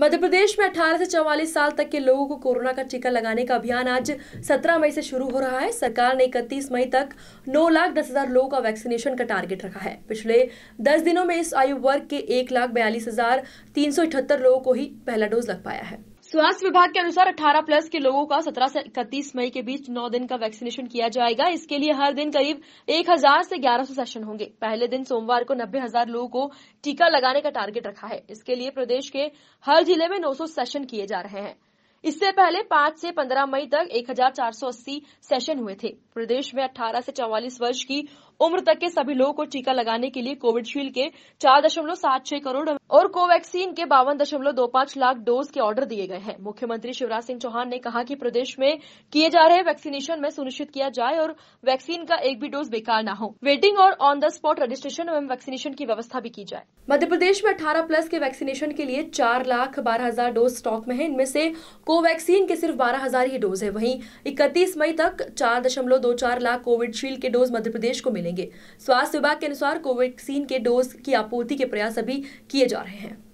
मध्य प्रदेश में 18 से 44 साल तक के लोगों को कोरोना का टीका लगाने का अभियान आज 17 मई से शुरू हो रहा है सरकार ने इकतीस मई तक नौ लाख दस हजार लोगों का वैक्सीनेशन का टारगेट रखा है पिछले 10 दिनों में इस आयु वर्ग के एक लाख बयालीस हजार तीन सौ लोगों को ही पहला डोज लग पाया है स्वास्थ्य विभाग के अनुसार 18 प्लस के लोगों का 17 से 31 मई के बीच 9 दिन का वैक्सीनेशन किया जाएगा इसके लिए हर दिन करीब 1000 से 1100 सेशन होंगे पहले दिन सोमवार को नब्बे हजार लोगों को टीका लगाने का टारगेट रखा है इसके लिए प्रदेश के हर जिले में 900 सेशन किए जा रहे हैं इससे पहले पांच से 15 मई तक 1480 सेशन हुए थे प्रदेश में 18 से 44 वर्ष की उम्र तक के सभी लोगों को टीका लगाने के लिए कोविडशील्ड के चार दशमलव सात छह करोड़ और कोवैक्सीन के बावन दशमलव दो पांच लाख डोज के ऑर्डर दिए गए हैं मुख्यमंत्री शिवराज सिंह चौहान ने कहा कि प्रदेश में किए जा रहे वैक्सीनेशन में सुनिश्चित किया जाए और वैक्सीन का एक भी डोज बेकार न हो वेटिंग और ऑन द स्पॉट रजिस्ट्रेशन एवं वैक्सीनेशन की व्यवस्था भी की जाए मध्य प्रदेश में अठारह प्लस के वैक्सीनेशन के लिए चार लाख बारह हजार डोज स्टॉक में है इनमें से को कोवैक्सीन के सिर्फ बारह हजार ही डोज है वहीं इकतीस मई तक चार दशमलव दो चार लाख कोविडशील्ड के डोज मध्य प्रदेश को मिलेंगे स्वास्थ्य विभाग के अनुसार कोवैक्सीन के डोज की आपूर्ति के प्रयास अभी किए जा रहे हैं